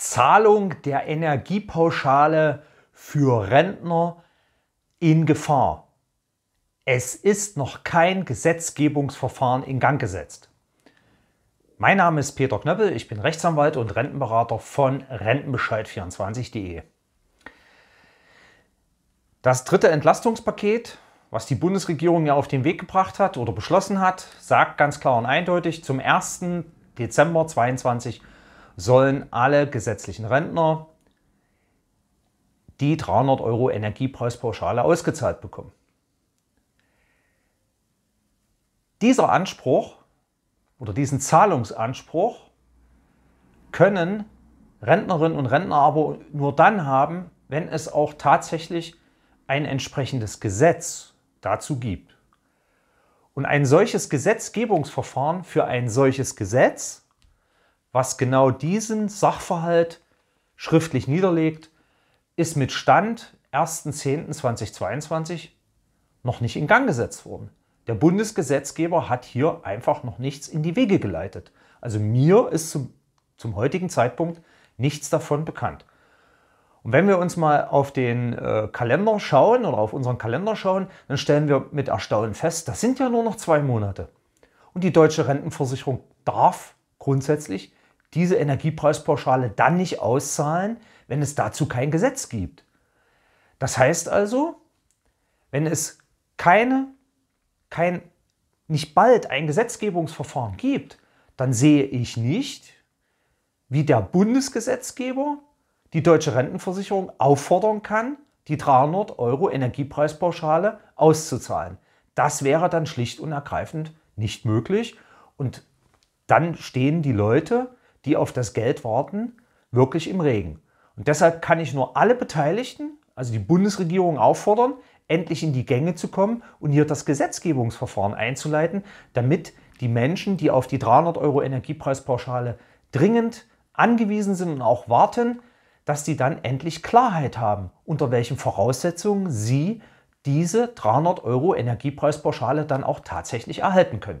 Zahlung der Energiepauschale für Rentner in Gefahr. Es ist noch kein Gesetzgebungsverfahren in Gang gesetzt. Mein Name ist Peter Knöppel, ich bin Rechtsanwalt und Rentenberater von Rentenbescheid24.de. Das dritte Entlastungspaket, was die Bundesregierung ja auf den Weg gebracht hat oder beschlossen hat, sagt ganz klar und eindeutig, zum 1. Dezember 2022 sollen alle gesetzlichen Rentner die 300 Euro Energiepreispauschale ausgezahlt bekommen. Dieser Anspruch oder diesen Zahlungsanspruch können Rentnerinnen und Rentner aber nur dann haben, wenn es auch tatsächlich ein entsprechendes Gesetz dazu gibt. Und ein solches Gesetzgebungsverfahren für ein solches Gesetz was genau diesen Sachverhalt schriftlich niederlegt, ist mit Stand 1.10.2022 noch nicht in Gang gesetzt worden. Der Bundesgesetzgeber hat hier einfach noch nichts in die Wege geleitet. Also mir ist zum, zum heutigen Zeitpunkt nichts davon bekannt. Und wenn wir uns mal auf den äh, Kalender schauen oder auf unseren Kalender schauen, dann stellen wir mit Erstaunen fest, das sind ja nur noch zwei Monate. Und die deutsche Rentenversicherung darf grundsätzlich diese Energiepreispauschale dann nicht auszahlen, wenn es dazu kein Gesetz gibt. Das heißt also, wenn es keine, kein, nicht bald ein Gesetzgebungsverfahren gibt, dann sehe ich nicht, wie der Bundesgesetzgeber die deutsche Rentenversicherung auffordern kann, die 300 Euro Energiepreispauschale auszuzahlen. Das wäre dann schlicht und ergreifend nicht möglich. Und dann stehen die Leute die auf das Geld warten, wirklich im Regen. Und deshalb kann ich nur alle Beteiligten, also die Bundesregierung, auffordern, endlich in die Gänge zu kommen und hier das Gesetzgebungsverfahren einzuleiten, damit die Menschen, die auf die 300 Euro Energiepreispauschale dringend angewiesen sind und auch warten, dass die dann endlich Klarheit haben, unter welchen Voraussetzungen sie diese 300 Euro Energiepreispauschale dann auch tatsächlich erhalten können.